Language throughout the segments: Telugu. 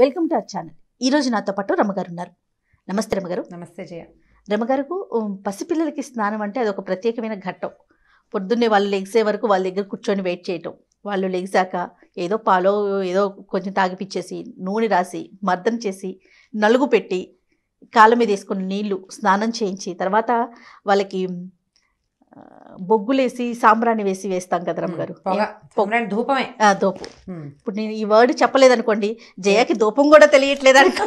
వెల్కమ్ టు అవర్ ఛానల్ ఈ రోజు నాతో పాటు రమ్మగారు ఉన్నారు నమస్తే రమ్మగారు నమస్తే జయ రమ్మగారుకు పసిపిల్లలకి స్నానం అంటే అది ఒక ప్రత్యేకమైన ఘట్టం పొద్దున్నే వాళ్ళు లెగ్సే వరకు వాళ్ళ దగ్గర కూర్చొని వెయిట్ చేయటం వాళ్ళు లెగ్సాక ఏదో పాలో ఏదో కొంచెం తాగిపిచ్చేసి నూనె రాసి మర్దన చేసి నలుగు పెట్టి కాళ్ళ మీద వేసుకున్న నీళ్లు స్నానం చేయించి తర్వాత వాళ్ళకి బొగ్గులేసి సాంబ్రాన్ని వేసి వేస్తాం కదా రమ్మ గారు ధూపమే ధూపం ఇప్పుడు నేను ఈ వర్డ్ చెప్పలేదనుకోండి జయకి ధూపం కూడా తెలియట్లేదు అనుకో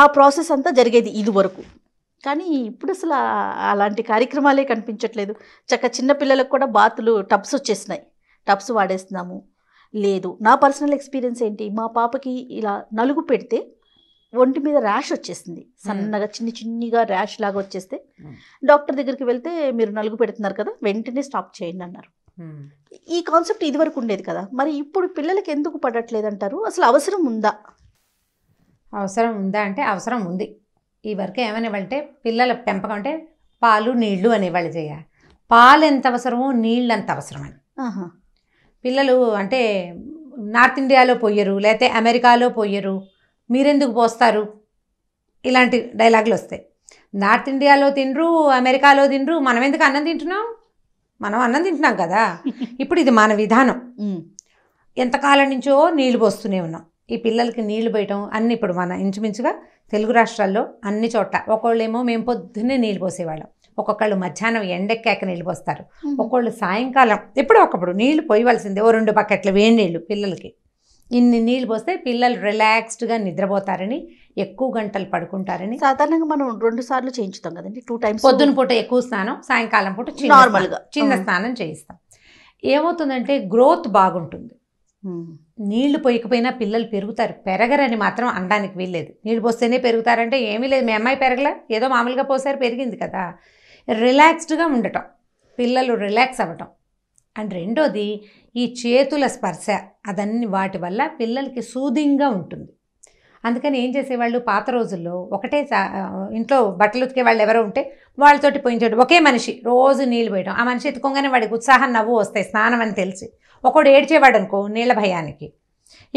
ఆ ప్రాసెస్ అంతా జరిగేది ఇది వరకు కానీ ఇప్పుడు అసలు అలాంటి కార్యక్రమాలే కనిపించట్లేదు చక్క చిన్నపిల్లలకు కూడా బాతులు టబ్స్ వచ్చేసినాయి టబ్స్ వాడేస్తున్నాము లేదు నా పర్సనల్ ఎక్స్పీరియన్స్ ఏంటి మా పాపకి ఇలా నలుగు పెడితే ఒంటి మీద ర్యాష్ వచ్చేసింది సన్నగా చిన్ని చిన్నిగా ర్యాష్ లాగా వచ్చేస్తే డాక్టర్ దగ్గరికి వెళ్తే మీరు నలుగు పెడుతున్నారు కదా వెంటనే స్టాప్ చేయండి అన్నారు ఈ కాన్సెప్ట్ ఇదివరకు ఉండేది కదా మరి ఇప్పుడు పిల్లలకి ఎందుకు పడట్లేదంటారు అసలు అవసరం ఉందా అవసరం ఉందా అంటే అవసరం ఉంది ఈ వరకు ఏమనివ్వంటే పిల్లల పెంపకం అంటే పాలు నీళ్లు అనేవాళ్ళు చేయాలి పాలు ఎంత అవసరమో నీళ్ళు అంత అవసరమని పిల్లలు అంటే నార్త్ ఇండియాలో పోయరు లేకపోతే అమెరికాలో పోయరు మీరెందుకు పోస్తారు ఇలాంటి డైలాగులు వస్తాయి నార్త్ ఇండియాలో తినరు అమెరికాలో తినరు మనం ఎందుకు అన్నం తింటున్నాం మనం అన్నం తింటున్నాం కదా ఇప్పుడు ఇది మన విధానం ఎంతకాలం నుంచో నీళ్ళు పోస్తూనే ఉన్నాం ఈ పిల్లలకి నీళ్లు పోయటం అన్ని ఇప్పుడు మన ఇంచుమించుగా తెలుగు రాష్ట్రాల్లో అన్ని చోట్ల ఒకళ్ళేమో మేము పొద్దున్నే నీళ్ళు పోసేవాళ్ళం ఒక్కొక్కళ్ళు మధ్యాహ్నం ఎండెక్కాక నీళ్ళు పోస్తారు ఒక్కొళ్ళు సాయంకాలం ఎప్పుడో ఒకప్పుడు నీళ్ళు పోయవలసిందే ఓ రెండు బకెట్ల వేడి నీళ్ళు పిల్లలకి ఇన్ని నీళ్ళు పోస్తే పిల్లలు రిలాక్స్డ్గా నిద్రపోతారని ఎక్కువ గంటలు పడుకుంటారని సాధారణంగా మనం రెండు సార్లు చేయించుతాం కదండి టూ టైమ్స్ పొద్దున పూట ఎక్కువ స్నానం సాయంకాలం పూట నార్మల్గా చిన్న స్నానం చేయిస్తాం ఏమవుతుందంటే గ్రోత్ బాగుంటుంది నీళ్లు పోయకపోయినా పిల్లలు పెరుగుతారు పెరగరని మాత్రం అనడానికి వీల్లేదు నీళ్ళు పోస్తేనే పెరుగుతారంటే ఏమీ లేదు మీ అమ్మాయి పెరగలే ఏదో మామూలుగా పోసారు పెరిగింది కదా రిలాక్స్డ్గా ఉండటం పిల్లలు రిలాక్స్ అవ్వటం అండ్ రెండోది ఈ చేతుల స్పర్శ అదన్ని వాటి వల్ల పిల్లలకి సూదింగ్గా ఉంటుంది అందుకని ఏం చేసేవాళ్ళు పాత రోజుల్లో ఒకటే ఇంట్లో బట్టలు ఉతికే వాళ్ళు ఎవరో ఉంటే వాళ్ళతోటి పోయించాడు ఒకే మనిషి రోజు నీళ్ళు పోయడం ఆ మనిషి ఎత్తుకోగానే వాడికి ఉత్సాహం నవ్వు వస్తాయి స్నానం అని తెలిసి ఒకడు ఏడ్చేవాడు అనుకో నీళ్ళ భయానికి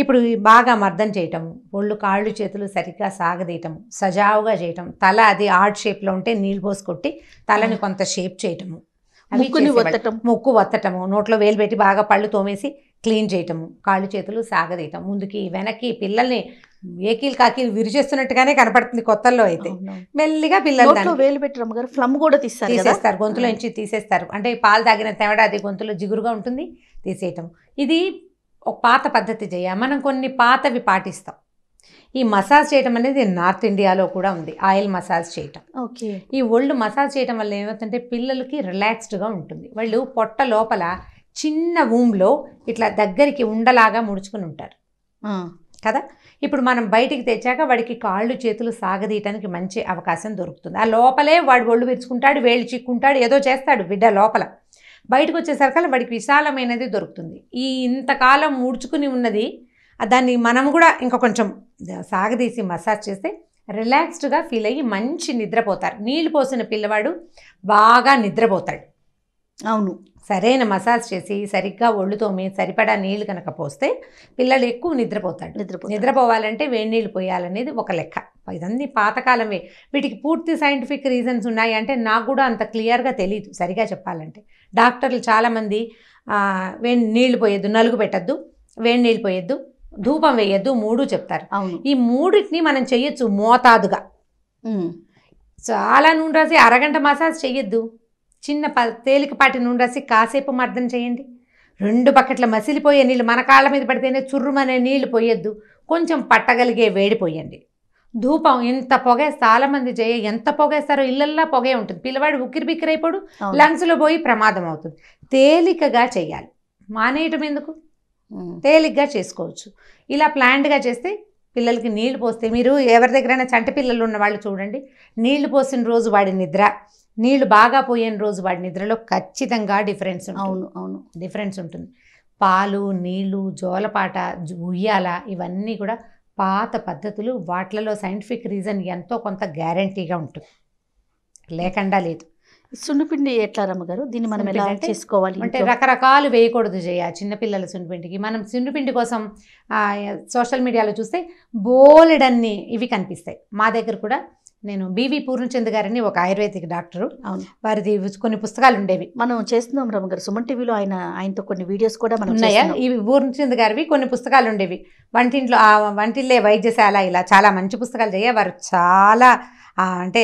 ఇప్పుడు బాగా మర్దం చేయటం ఒళ్ళు కాళ్ళు చేతులు సరిగ్గా సాగదీయటం సజావుగా చేయటం తల అది ఆర్ట్ షేప్లో ఉంటే నీళ్ళు పోసుకొట్టి తలని కొంత షేప్ చేయటము ముక్కుని వత్తటం ముక్కు వత్తటము నోట్లో వేలు పెట్టి బాగా పళ్ళు తోమేసి క్లీన్ చేయటము కాళ్ళు చేతులు సాగదీయటం ముందుకి వెనక్కి పిల్లల్ని ఏకీలు కాకీలు విరిచేస్తున్నట్టుగానే కనపడుతుంది కొత్తల్లో అయితే మెల్లిగా పిల్లలు వేలు పెట్టడం గారు ఫ్లమ్ కూడా తీస్తారు తీసేస్తారు గొంతులో నుంచి తీసేస్తారు అంటే పాలు తాగిన తేవడా అది గొంతులో జిగురుగా ఉంటుంది తీసేయటం ఇది ఒక పాత పద్ధతి చేయ మనం కొన్ని పాతవి పాటిస్తాం ఈ మసాజ్ చేయటం అనేది నార్త్ ఇండియాలో కూడా ఉంది ఆయిల్ మసాజ్ చేయటం ఓకే ఈ ఒళ్ళు మసాజ్ చేయడం వల్ల ఏమవుతుందంటే పిల్లలకి రిలాక్స్డ్గా ఉంటుంది వాళ్ళు పొట్ట లోపల చిన్న ఊమ్లో ఇట్లా దగ్గరికి ఉండలాగా ముడుచుకుని ఉంటారు కదా ఇప్పుడు మనం బయటికి తెచ్చాక వాడికి కాళ్ళు చేతులు సాగదీయటానికి మంచి అవకాశం దొరుకుతుంది ఆ లోపలే వాడు ఒళ్ళు విరుచుకుంటాడు వేళ్ళు చిక్కుంటాడు ఏదో చేస్తాడు బిడ్డ లోపల బయటకు వచ్చేసరికల్లా వాడికి విశాలమైనది దొరుకుతుంది ఈ ఇంతకాలం ముడుచుకుని ఉన్నది దాన్ని మనం కూడా ఇంకా కొంచెం సాగదీసి మసాజ్ చేస్తే రిలాక్స్డ్గా ఫీల్ అయ్యి మంచి నిద్రపోతారు నీళ్ళు పోసిన పిల్లవాడు బాగా నిద్రపోతాడు అవును సరైన మసాజ్ చేసి సరిగ్గా ఒళ్ళు తోమి సరిపడా నీళ్ళు కనుక పోస్తే పిల్లలు ఎక్కువ నిద్రపోతాడు నిద్రపో నిద్రపోవాలంటే వేడి నీళ్ళు పోయాలనేది ఒక లెక్క ఇదన్నీ పాతకాలమే వీటికి పూర్తి సైంటిఫిక్ రీజన్స్ ఉన్నాయి అంటే నాకు కూడా అంత క్లియర్గా తెలియదు సరిగా చెప్పాలంటే డాక్టర్లు చాలామంది వేడి నీళ్ళు పోయొద్దు నలుగు పెట్టద్దు వేడి నీళ్ళు పోయొద్దు ధూపం వేయద్దు మూడు చెప్తారు ఈ మూడింటిని మనం చెయ్యొచ్చు మోతాదుగా చాలా నూనె రాసి అరగంట మసాజ్ చెయ్యొద్దు చిన్న ప తేలికపాటి నూనె రాసి కాసేపు మర్దన చేయండి రెండు బకెట్ల మసిలిపోయే నీళ్ళు మన కాళ్ళ మీద పడితేనే చుర్రుమనే నీళ్ళు పోయొద్దు కొంచెం పట్టగలిగే వేడిపోయండి ధూపం ఎంత పొగేస్తే చాలా మంది చేయ ఎంత పొగేస్తారో ఇళ్ళల్లా పొగే ఉంటుంది పిల్లవాడు ఉక్కిరి బిక్కిరైపోడు లంగ్స్లో పోయి ప్రమాదం అవుతుంది తేలికగా చేయాలి మానేయటం ఎందుకు తేలిగ్గా చేసుకోవచ్చు ఇలా ప్లాంట్గా చేస్తే పిల్లలకి నీళ్లు పోస్తే మీరు ఎవరి దగ్గరైనా చంట పిల్లలు ఉన్న వాళ్ళు చూడండి నీళ్లు పోసిన రోజు వాడి నిద్ర నీళ్లు బాగా పోయిన రోజు వాడి నిద్రలో ఖచ్చితంగా డిఫరెన్స్ అవును అవును డిఫరెన్స్ ఉంటుంది పాలు నీళ్లు జోలపాట ఉయ్యాల ఇవన్నీ కూడా పాత పద్ధతులు వాటిలలో సైంటిఫిక్ రీజన్ ఎంతో కొంత గ్యారంటీగా ఉంటుంది లేకుండా లేదు సున్నపిండి ఎట్లా రమ్మగారు దీన్ని మనం ఎలా చేసుకోవాలి అంటే రకరకాలు వేయకూడదు జయ చిన్నపిల్లల సున్నపిండికి మనం సున్నపిండి కోసం సోషల్ మీడియాలో చూస్తే బోలెడన్ని ఇవి కనిపిస్తాయి మా దగ్గర కూడా నేను బివి పూర్ణచంద్ గారని ఒక ఆయుర్వేదిక్ డాక్టరు అవును వారిది కొన్ని పుస్తకాలు ఉండేవి మనం చేస్తున్నాం రమ్మగారు సుమన్ టీవీలో ఆయన ఆయనతో కొన్ని వీడియోస్ కూడా మనం ఉన్నాయా ఇవి పూర్ణచంద్ గారివి కొన్ని పుస్తకాలు ఉండేవి వంటింట్లో ఆ వంటిల్లే వైద్యశాల ఇలా చాలా మంచి పుస్తకాలు చేయ వారు చాలా అంటే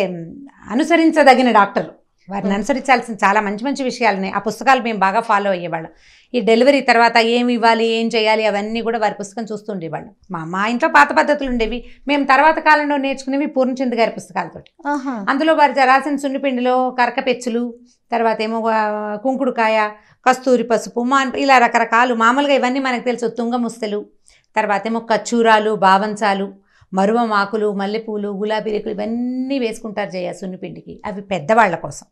అనుసరించదగిన డాక్టర్ వారిని అనుసరించాల్సిన చాలా మంచి మంచి విషయాలని ఆ పుస్తకాలు మేము బాగా ఫాలో అయ్యేవాళ్ళం ఈ డెలివరీ తర్వాత ఏమి ఇవ్వాలి ఏం చేయాలి అవన్నీ కూడా వారి పుస్తకం చూస్తుండేవాళ్ళం మా మా ఇంట్లో పాత పద్ధతులు ఉండేవి మేము తర్వాత కాలంలో నేర్చుకునేవి పూర్ణచంద్ గారి పుస్తకాలతోటి అందులో వారు రాసిన సున్నిపిండిలో కరకపెచ్చులు తర్వాత ఏమో కుంకుడుకాయ కస్తూరి పసుపు మా ఇలా రకరకాలు మామూలుగా ఇవన్నీ మనకు తెలుసు తుంగ ముస్తలు తర్వాత ఏమో కచ్చూరాలు బావంచాలు మరువ మాకులు మల్లెపూలు గులాబీ రేకులు ఇవన్నీ వేసుకుంటారు జయ సున్నిపిండికి అవి పెద్దవాళ్ళ కోసం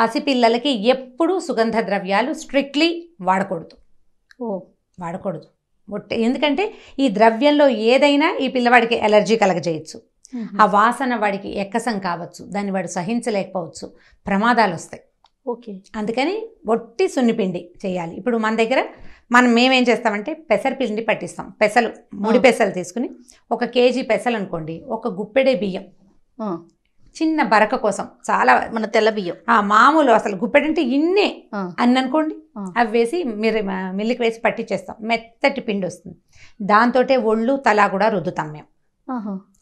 పసిపిల్లలకి ఎప్పుడూ సుగంధ ద్రవ్యాలు స్ట్రిక్ట్లీ వాడకూడదు ఓ వాడకూడదు ఒట్టి ఎందుకంటే ఈ ద్రవ్యంలో ఏదైనా ఈ పిల్లవాడికి ఎలర్జీ కలగజేయచ్చు ఆ వాసన వాడికి ఎక్కసం కావచ్చు దాన్ని వాడు సహించలేకపోవచ్చు ప్రమాదాలు వస్తాయి ఓకే అందుకని ఒట్టి సున్నిపిండి చేయాలి ఇప్పుడు మన దగ్గర మనం మేమేం చేస్తామంటే పెసర పట్టిస్తాం పెసలు ముడి పెసలు తీసుకుని ఒక కేజీ పెసలు అనుకోండి ఒక గుప్పెడే బియ్యం చిన్న బరక కోసం చాలా మన తెల్ల బియ్యం ఆ మామూలు అసలు గుప్పెడంటే ఇన్నే అని అనుకోండి అవి వేసి మీరు మిల్లికి వేసి పట్టించేస్తాం మెత్తటి పిండి వస్తుంది దాంతో ఒళ్ళు తలా కూడా రుద్దుతాం మేము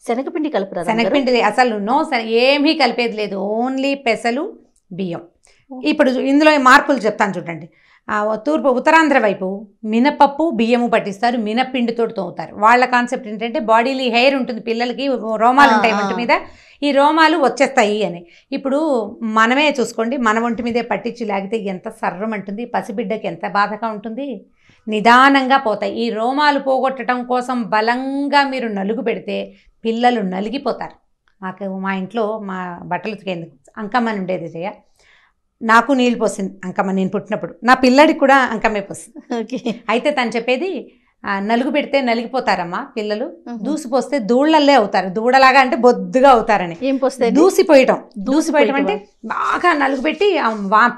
శనగపిండి కలపరా శనగపిండి అసలు నో ఏమీ కలిపేది లేదు ఓన్లీ పెసలు బియ్యం ఇప్పుడు ఇందులో మార్పులు చెప్తాను చూడండి తూర్పు ఉత్తరాంధ్ర వైపు మినపప్పు బియ్యము పట్టిస్తారు మినపిండితో తోముతారు వాళ్ళ కాన్సెప్ట్ ఏంటంటే బాడీలో హెయిర్ ఉంటుంది పిల్లలకి రోమాలు ఉంటాయి వంటి మీద ఈ రోమాలు వచ్చేస్తాయి అని ఇప్పుడు మనమే చూసుకోండి మన ఒంటి మీదే పట్టించి లాగితే ఎంత సర్రం అంటుంది పసిబిడ్డకి ఎంత బాధగా ఉంటుంది నిదానంగా పోతాయి ఈ రోమాలు పోగొట్టడం కోసం బలంగా మీరు నలుగు పెడితే పిల్లలు నలిగిపోతారు మాకు మా ఇంట్లో మా బట్టలు అంకమ్మని ఉండేది జయ నాకు నీళ్ళు పోసింది అంకమ్మ నేను పుట్టినప్పుడు నా పిల్లడికి కూడా అంకమ్మే పోసింది ఓకే అయితే తను చెప్పేది నలుగు పెడితే నలిగిపోతారమ్మా పిల్లలు దూసిపోస్తే దూళ్ళల్లే అవుతారు దూడలాగా అంటే బొద్దుగా అవుతారని ఏం పోస్తే దూసిపోయటం దూసిపోయటం అంటే బాగా నలుగు పెట్టి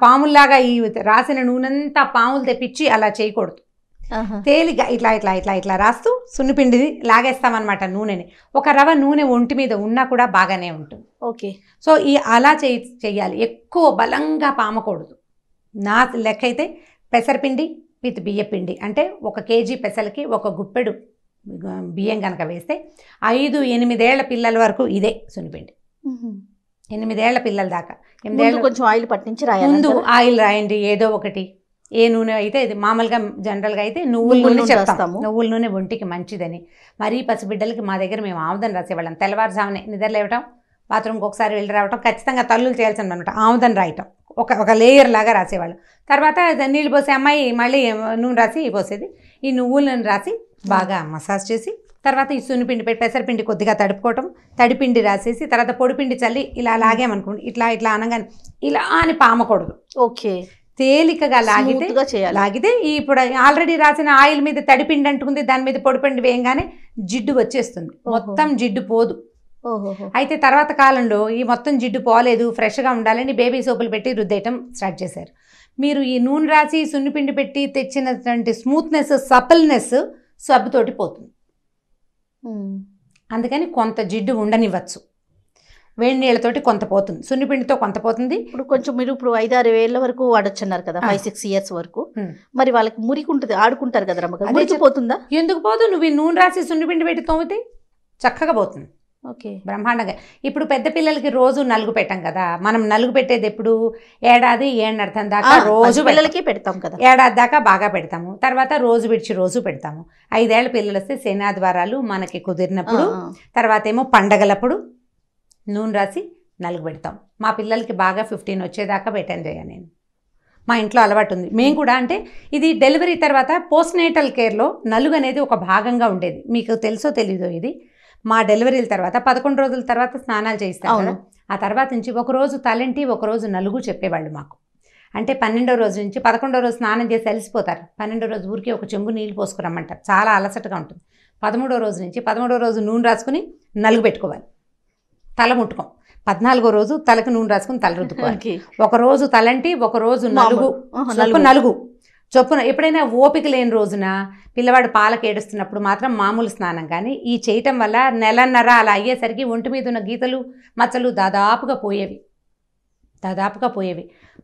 పాముల్లాగా ఈ రాసిన నూనెంతా పాములు తెప్పించి అలా చేయకూడదు తేలిగా ఇట్లా ఇట్లా ఇట్లా ఇట్లా రాస్తూ సున్నిపిండి లాగేస్తామన్నమాట నూనెని ఒక రవ నూనె ఒంటి మీద ఉన్నా కూడా బాగానే ఉంటుంది ఓకే సో ఈ అలా చేయి చేయాలి ఎక్కువ బలంగా పామకూడదు నా లెక్క అయితే పెసరపిండి విత్ బియ్యపిండి అంటే ఒక కేజీ పెసలకి ఒక గుప్పెడు బియ్యం కనుక వేస్తే ఐదు ఎనిమిదేళ్ల పిల్లల వరకు ఇదే సున్నిపిండి ఎనిమిదేళ్ల పిల్లల దాకా ఎనిమిదేళ్ళు కొంచెం ఆయిల్ పట్టించి రాయాలి ముందు ఆయిల్ రాయండి ఏదో ఒకటి ఏ నూనె అయితే ఇది మామూలుగా జనరల్గా అయితే నువ్వుల నూనె చెప్తాము నువ్వుల నూనె ఒంటికి మంచిదని మరీ పసిబిడ్డలకి మా దగ్గర మేము ఆముదం రాసేవాళ్ళం తెల్లవారుజామునే నిద్ర లేవటం బాత్రూమ్కి ఒకసారి వెళ్ళి రావటం ఖచ్చితంగా తల్లులు చేయాల్సింది అనమాట ఆముదం రాయటం ఒక ఒక లేయర్ లాగా రాసేవాళ్ళు తర్వాత నీళ్ళు పోసే అమ్మాయి మళ్ళీ నూనె రాసి పోసేది ఈ నువ్వుల నూనె రాసి బాగా మసాజ్ చేసి తర్వాత ఈ సున్నిపిండి పెట్టి పెసరపిండి కొద్దిగా తడుపుకోవటం తడిపిండి రాసేసి తర్వాత పొడిపిండి చల్లి ఇలా లాగేమనుకోండి ఇట్లా ఇట్లా అనగానే ఇలా అని పామకూడదు ఓకే తేలికగా లాగితే లాగితే ఇప్పుడు ఆల్రెడీ రాసిన ఆయిల్ మీద తడిపిండి అంటుకుంది దాని మీద పొడిపిండి వేయంగానే జిడ్డు వచ్చేస్తుంది మొత్తం జిడ్డు పోదు అయితే తర్వాత కాలంలో ఈ మొత్తం జిడ్డు పోలేదు ఫ్రెష్గా ఉండాలని బేబీ సోపులు పెట్టి రుద్దేయటం స్టార్ట్ చేశారు మీరు ఈ నూనె రాసి సున్నిపిండి పెట్టి తెచ్చినటువంటి స్మూత్నెస్ సపల్నెస్ సబ్బుతోటి పోతుంది అందుకని కొంత జిడ్డు ఉండనివ్వచ్చు వేడి నీళ్ళతోటి కొంత పోతుంది సున్నిపిండితో కొంత పోతుంది ఇప్పుడు కొంచెం మీరు ఇప్పుడు ఐదు ఆరు వేల వరకు వాడొచ్చన్నారు కదా ఫైవ్ సిక్స్ ఇయర్స్ వరకు మరి వాళ్ళకి మురికి ఉంటుంది ఆడుకుంటారు కదా మురికి పోతుందా ఎందుకు పోదు నువ్వు నూనె రాసి సున్నిపిండి పెట్టి తోమితే చక్కగా పోతుంది ఓకే బ్రహ్మాండంగా ఇప్పుడు పెద్ద పిల్లలకి రోజు నలుగు పెట్టాం కదా మనం నలుగు పెట్టేది ఎప్పుడు ఏడాది ఏడర్థం దాకా రోజు పిల్లలకి పెడతాం కదా ఏడాది దాకా బాగా పెడతాము తర్వాత రోజు విడిచి రోజు పెడతాము ఐదేళ్ల పిల్లలు వస్తే సేనాద్వారాలు మనకి కుదిరినప్పుడు తర్వాత ఏమో పండగలప్పుడు నూనె రాసి నలుగు పెడతాం మా పిల్లలకి బాగా ఫిఫ్టీన్ వచ్చేదాకా పెట్టాను చేయ నేను మా ఇంట్లో అలవాటు ఉంది మేము కూడా అంటే ఇది డెలివరీ తర్వాత పోస్ట్ నేటల్ కేర్లో నలుగు అనేది ఒక భాగంగా ఉండేది మీకు తెలుసో తెలీదో ఇది మా డెలివరీల తర్వాత పదకొండు రోజుల తర్వాత స్నానాలు చేయిస్తాను ఆ తర్వాత నుంచి ఒకరోజు తలంటి ఒకరోజు నలుగు చెప్పేవాళ్ళు మాకు అంటే పన్నెండో రోజు నుంచి పదకొండో రోజు స్నానం చేసి అలసిపోతారు పన్నెండో రోజు ఊరికి ఒక చెంబు నీళ్ళు పోసుకురమ్మంటారు చాలా అలసటగా ఉంటుంది పదమూడో రోజు నుంచి పదమూడో రోజు నూనె రాసుకుని నలుగు పెట్టుకోవాలి తల ముట్టుకోం పద్నాలుగో రోజు తలకు నూనె రాసుకుని తల రుద్దుకోవాలి ఒక రోజు తలంటి ఒక రోజు నలుగు నలుగు చొప్పున ఎప్పుడైనా ఓపిక లేని రోజున పిల్లవాడు పాలకు ఏడుస్తున్నప్పుడు మాత్రం మామూలు స్నానం కానీ ఈ చేయటం వల్ల నెలన్నర అలా అయ్యేసరికి ఒంటి మీద ఉన్న గీతలు మచ్చలు దాదాపుగా పోయేవి దాదాపుగా పోయేవి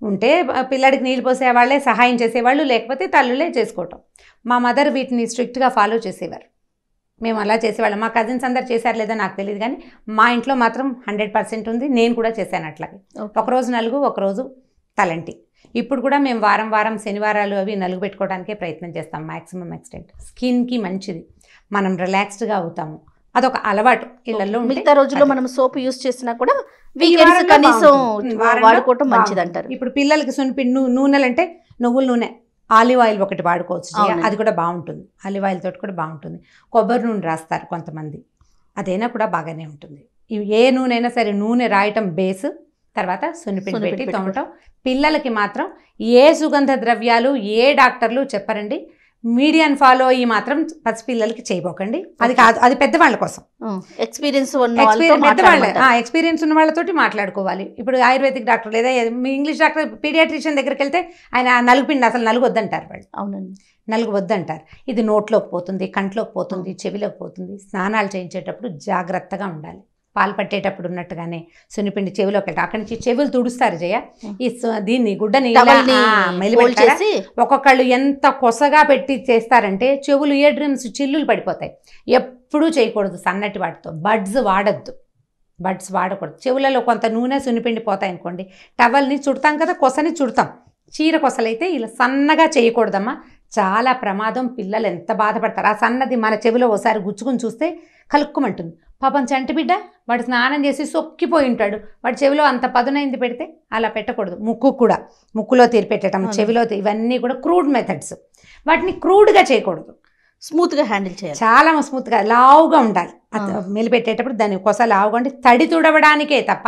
ఉంటే పిల్లడికి నీళ్ళు పోసేవాళ్ళే సహాయం చేసేవాళ్ళు లేకపోతే తల్లులే చేసుకోవటం మా మదర్ వీటిని స్ట్రిక్ట్గా ఫాలో చేసేవారు మేము అలా చేసేవాళ్ళం మా కజిన్స్ అందరు చేశారు లేదా నాకు తెలియదు కానీ మా ఇంట్లో మాత్రం హండ్రెడ్ పర్సెంట్ ఉంది నేను కూడా చేశాను అట్లాగే ఒకరోజు నలుగు ఒకరోజు తలంటి ఇప్పుడు కూడా మేము వారం వారం శనివారాలు అవి నలుగు పెట్టుకోవడానికే ప్రయత్నం చేస్తాం మ్యాక్సిమం ఎక్స్టెంట్ స్కిన్కి మంచిది మనం రిలాక్స్డ్గా అవుతాము అదొక అలవాటు ఇళ్లలో మిగతా రోజుల్లో మనం సోప్ యూస్ చేసినా కూడా కనీసం వాడుకోవటం మంచిది అంటారు ఇప్పుడు పిల్లలకి సునిపి నూనెలు అంటే నువ్వుల నూనె ఆలివ్ ఆయిల్ ఒకటి వాడుకోవచ్చు అది కూడా బాగుంటుంది ఆలివ్ ఆయిల్ తోటి కూడా బాగుంటుంది కొబ్బరి నూనె రాస్తారు కొంతమంది అదైనా కూడా బాగానే ఉంటుంది ఏ నూనె అయినా సరే నూనె రాయటం బేస్ తర్వాత సున్నిపిండి పెట్టి తోమటం పిల్లలకి మాత్రం ఏ సుగంధ ద్రవ్యాలు ఏ డాక్టర్లు చెప్పరండి మీడియాని ఫాలో అయ్యి మాత్రం పసిపిల్లలకి చేయబోకండి అది కాదు అది పెద్దవాళ్ళ కోసం ఎక్స్పీరియన్స్ ఎక్స్పీరియన్స్ పెద్దవాళ్ళ ఎక్స్పీరియన్స్ ఉన్న వాళ్ళతోటి మాట్లాడుకోవాలి ఇప్పుడు ఆయుర్వేదిక్ డాక్టర్ లేదా మీ ఇంగ్లీష్ డాక్టర్ పీడియాట్రిషియన్ దగ్గరికి వెళ్తే ఆయన నలుగుపిండి అసలు నలుగు వద్దంటారు వాళ్ళు అవునండి నలుగు వద్దంటారు ఇది నోట్లోకి పోతుంది కంట్లోకి పోతుంది చెవిలోకి పోతుంది స్నానాలు చేయించేటప్పుడు జాగ్రత్తగా ఉండాలి పాలు పట్టేటప్పుడు ఉన్నట్టుగానే సున్నిపిండి చెవిలో ఒకటి అక్కడి నుంచి చెవులు తుడుస్తారు జయ ఈ దీన్ని గుడ్డని చేసి ఒక్కొక్కళ్ళు ఎంత కొసగా పెట్టి చేస్తారంటే చెవులు ఇయర్ డ్రిమ్స్ చిల్లులు పడిపోతాయి ఎప్పుడూ చేయకూడదు సన్నటి వాటితో బడ్స్ వాడద్దు బడ్స్ వాడకూడదు చెవులలో కొంత నూనె సున్నిపిండి పోతాయి అనుకోండి టవల్ని చుడతాం కదా కొసని చుడతాం చీర కొసలైతే ఇలా సన్నగా చేయకూడదమ్మా చాలా ప్రమాదం పిల్లలు ఎంత బాధపడతారు ఆ సన్నది మన చెవిలో ఒకసారి గుచ్చుకుని చూస్తే కలుక్కుమంటుంది పాపం చంటిబిడ్డ వాడు స్నానం చేసి సొక్కిపోయి ఉంటాడు వాడు చెవిలో అంత పదునైంది పెడితే అలా పెట్టకూడదు ముక్కు కూడా ముక్కులో తీరిపెట్టడం చెవిలో ఇవన్నీ కూడా క్రూడ్ మెథడ్స్ వాటిని క్రూడ్గా చేయకూడదు స్మూత్గా హ్యాండిల్ చేయాలి చాలా స్మూత్గా లావుగా ఉండాలి మెలిపెట్టేటప్పుడు దాన్ని ఒక్కోసారి లావుగా ఉండి తడి తుడవడానికే తప్ప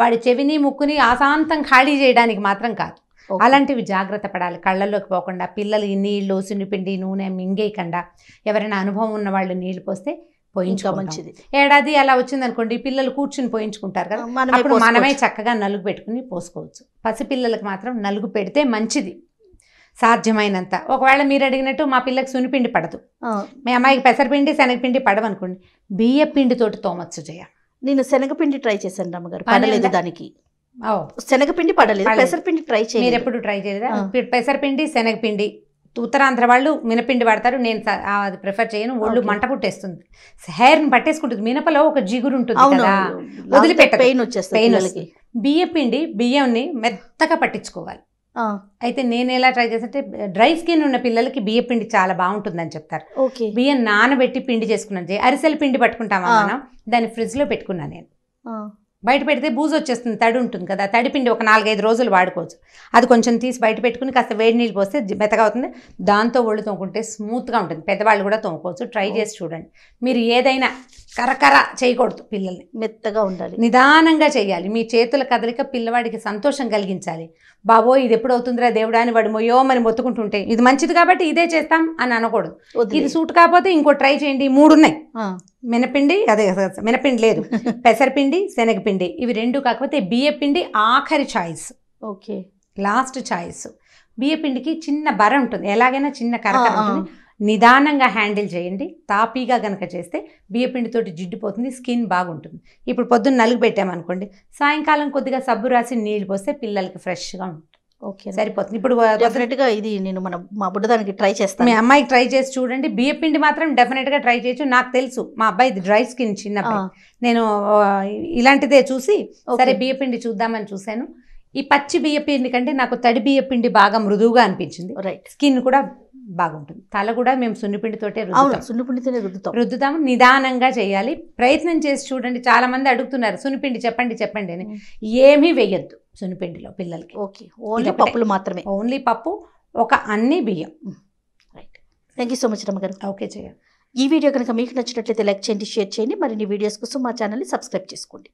వాడి చెవిని ముక్కుని ఆశాంతం ఖాళీ చేయడానికి మాత్రం కాదు అలాంటివి జాగ్రత్త పడాలి కళ్ళల్లోకి పోకుండా పిల్లలు నీళ్ళు సున్నిపిండి నూనె మింగేయకుండా ఎవరైనా అనుభవం ఉన్న వాళ్ళు నీళ్ళు పోస్తే పోయించుకో మంచిది ఏడాది అలా వచ్చింది అనుకోండి పిల్లలు కూర్చుని పోయించుకుంటారు కదా అప్పుడు మనమే చక్కగా నలుగు పెట్టుకుని పోసుకోవచ్చు పసిపిల్లలకు మాత్రం నలుగు పెడితే మంచిది సాధ్యమైనంత ఒకవేళ మీరు అడిగినట్టు మా పిల్లకి సునిపిండి పడదు మీ అమ్మాయికి పెసరపిండి శనగపిండి పడవనుకోండి బియ్య పిండితోటి తోమచ్చు జయ నేను శనగపిండి ట్రై చేశాను రమ్మగారు పడలేదు దానికి శనగపిండి పడలేదు పెసరపిండి ట్రై చేయండి మీరు ఎప్పుడు ట్రై చేయలేదా పెసరపిండి శనగపిండి ఉత్తరాంధ్ర వాళ్ళు మినపిండి వాడతారు నేను అది ప్రిఫర్ చేయను ఒళ్ళు మంట పుట్టేస్తుంది హెయిర్ని పట్టేసుకుంటుంది మినపలో ఒక జిగురు ఉంటుంది కదా వదిలిపెట్ట పెయిన్ వచ్చేస్తుంది పెయిన్ బియ్య పిండి బియ్యంని మెత్తగా పట్టించుకోవాలి అయితే నేను ఎలా ట్రై చేస్తే డ్రై స్కిన్ ఉన్న పిల్లలకి బియ్య పిండి చాలా బాగుంటుందని చెప్తారు బియ్యం నానబెట్టి పిండి చేసుకున్నాను అరిసెల పిండి పట్టుకుంటాం మనం దాన్ని లో పెట్టుకున్నాను నేను బయట పెడితే బూజు వచ్చేస్తుంది తడి ఉంటుంది కదా తడిపిండి ఒక నాలుగైదు రోజులు వాడుకోవచ్చు అది కొంచెం తీసి బయట పెట్టుకుని కాస్త వేడి నీళ్ళు పోస్తే మెతగా అవుతుంది దాంతో ఒళ్ళు తోముకుంటే స్మూత్గా ఉంటుంది పెద్దవాళ్ళు కూడా తోముకోవచ్చు ట్రై చేసి చూడండి మీరు ఏదైనా కరకర చేయకూడదు పిల్లల్ని మెత్తగా ఉండాలి నిదానంగా చేయాలి మీ చేతుల కదలిక పిల్లవాడికి సంతోషం కలిగించాలి బాబో ఇది ఎప్పుడు అవుతుందిరా దేవుడా అని వాడు మొయ్యో మరి మొత్తుకుంటుంటే ఇది మంచిది కాబట్టి ఇదే చేస్తాం అని అనకూడదు ఇది సూట్ కాకపోతే ఇంకో ట్రై చేయండి మూడున్నాయి మినపిండి అదే మినపిండి లేదు పెసరపిండి శనగపిండి ఇవి రెండు కాకపోతే బియ్యపిండి ఆఖరి చాయిస్ ఓకే లాస్ట్ చాయిస్ బియ్యపిండికి చిన్న బర ఉంటుంది ఎలాగైనా చిన్న కర నిదానంగా హ్యాండిల్ చేయండి తాపీగా కనుక చేస్తే బియ్యపిండితోటి జిడ్డుపోతుంది స్కిన్ బాగుంటుంది ఇప్పుడు పొద్దున్న నలుగు పెట్టామనుకోండి సాయంకాలం కొద్దిగా సబ్బు రాసి నీళ్ళు పోస్తే పిల్లలకి ఫ్రెష్గా ఉంటుంది ఓకే సరిపోతుంది ఇప్పుడు గా ఇది నేను మన మా బుడ్డదానికి ట్రై చేస్తాను మీ అమ్మాయికి ట్రై చేసి చూడండి బియ్య పిండి మాత్రం గా ట్రై చేయొచ్చు నాకు తెలుసు మా అబ్బాయి డ్రై స్కిన్ చిన్న నేను ఇలాంటిదే చూసి సరే బియ్య పిండి చూద్దామని చూశాను ఈ పచ్చి బియ్య పిండి కంటే నాకు తడి బియ్య పిండి బాగా మృదువుగా అనిపించింది రైట్ స్కిన్ కూడా బాగుంటుంది తల కూడా మేము సున్నిపిండితోటే సున్నిపిండితోనే రుద్దుతాం రుద్దుతాము నిదానంగా చేయాలి ప్రయత్నం చేసి చూడండి చాలా మంది అడుగుతున్నారు సున్నిపిండి చెప్పండి చెప్పండి అని ఏమీ వేయద్దు సున్నిపిండిలో పిల్లలకి ఓకే ఓన్లీ పప్పులు మాత్రమే ఓన్లీ పప్పు ఒక అన్ని బియ్యం right thank you so much గారు ఓకే చేయండి ఈ వీడియో కనుక మీకు నచ్చినట్లయితే లైక్ చేయండి షేర్ చేయండి మరిన్ని వీడియోస్ కోసం మా ఛానల్ని సబ్స్క్రైబ్ చేసుకోండి